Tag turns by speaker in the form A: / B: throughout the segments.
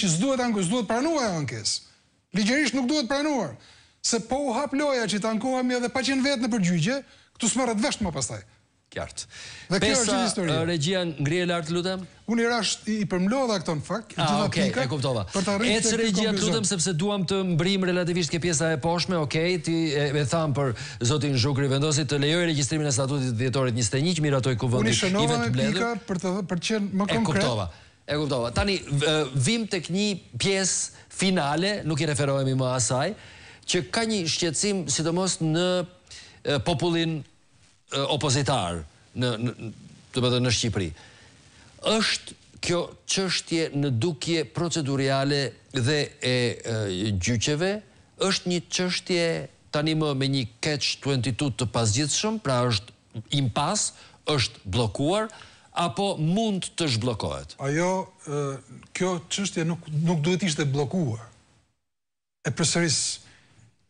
A: që s'duhet ankes, s'duhet pranuar ankes. Ligjërisht nuk duhet pranuar, se po u hap loja që të ankohemi edhe pa qenë vetë në përgjigje, këtu s'merret vesh më pastaj. Qart. Dhe kjo është një histori. Pesa
B: regjia ngrihet lart lutem. Unë rash i përmlodha këto në fakt, ah, gjithë ato okay, pika. E kuptova. Ec regjia lutem sepse duam të mbrim relativisht ke pjesa e poshme, okay, ti e, tham për zotin Zhukri Vendosit, të lejoj regjistrimin e statutit dhjetorit 21 që miratoi kuvendin i vetë bledhur. Unë shënova pika
A: për të për të qenë më konkret. E kuptova.
B: Konkret. E guptova. Tani, vim të kënjë pjesë finale, nuk i referohemi më asaj, që ka një shqecim, si të mos, në popullin opozitar në Shqipëri. Êshtë Kjo qështje në dukje procedurale dhe e gjyqeve është një qështje tani më me një catch 22 të pasgjithshëm, pra është impas, është blokuar, apo mund të zhblokohet?
A: Ajo, kjo qështje nuk, nuk duhet ishte blokuar. E përsëris,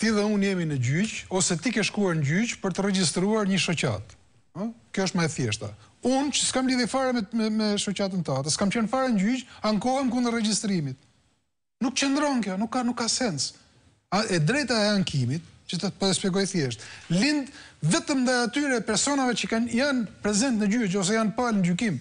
A: ti dhe unë jemi në gjyq, ose ti ke shkuar në gjyq për të registruar një shoqat. Hm? Kjo është ma e thjeshta. Unë që s'kam lidhe fare me, me, shoqatën ta, të s'kam qenë fare në gjyq, ankohem kundë registrimit. Nuk qëndron kjo, nuk ka, nuk ka sens. A, e drejta e ankimit, që të për po e spjegoj thjesht. Lind vetëm dhe atyre personave që kanë, janë prezent në gjyqë ose janë palë në gjykim.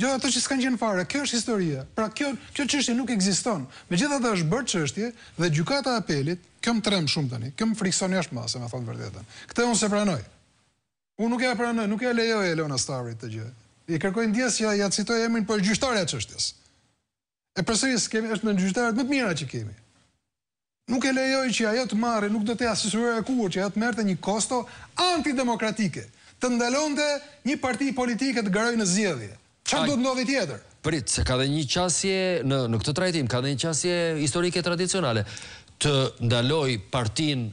A: Jo ato që s'kanë qenë fare, kjo është historia. Pra kjo, kjo qështje nuk ekziston. Me gjitha është bërë qështje dhe gjukata apelit, këm trem shumë tani, Këm më frikson jashtë ma, se me thonë vërdetën. Këte unë se pranoj. Unë nuk e pranoj, nuk e lejoj Elona Stavrit të gjë. I kërkojnë djes që ja, citoj emrin për po gjyqtarja qështjes. E përsëris, kemi, është në gjyqtarët më të mira që kemi nuk e lejoj që ajo të marrë, nuk do të asesuroj e kur që ajo të merte një kosto antidemokratike, të ndalonte një parti politike të garoj në zjedhje. Qa do të ndodhi tjetër?
B: Prit, se ka dhe një qasje, në, në këtë trajtim, ka dhe një qasje historike tradicionale, të ndaloj partin